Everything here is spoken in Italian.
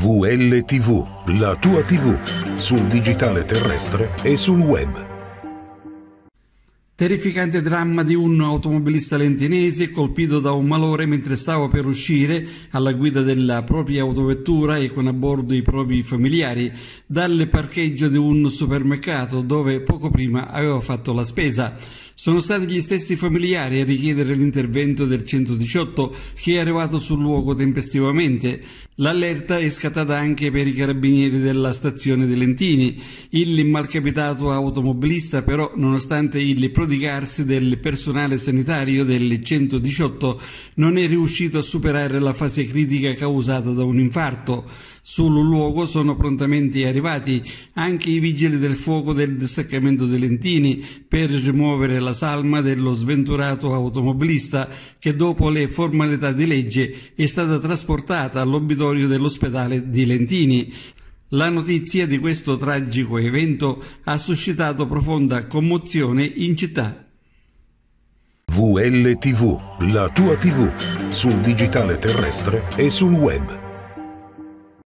VLTV, la tua TV, sul digitale terrestre e sul web. Terrificante dramma di un automobilista lentinese colpito da un malore mentre stava per uscire alla guida della propria autovettura e con a bordo i propri familiari dal parcheggio di un supermercato dove poco prima aveva fatto la spesa. Sono stati gli stessi familiari a richiedere l'intervento del 118 che è arrivato sul luogo tempestivamente. L'allerta è scattata anche per i carabinieri della stazione di Lentini. Il malcapitato automobilista però, nonostante il prodigarsi del personale sanitario del 118, non è riuscito a superare la fase critica causata da un infarto. Sul luogo sono prontamente arrivati anche i vigili del fuoco del distaccamento di Lentini per rimuovere la alla salma dello sventurato automobilista che dopo le formalità di legge è stata trasportata all'obitorio dell'ospedale di Lentini. La notizia di questo tragico evento ha suscitato profonda commozione in città. VLTV, la tua TV, sul digitale terrestre e sul web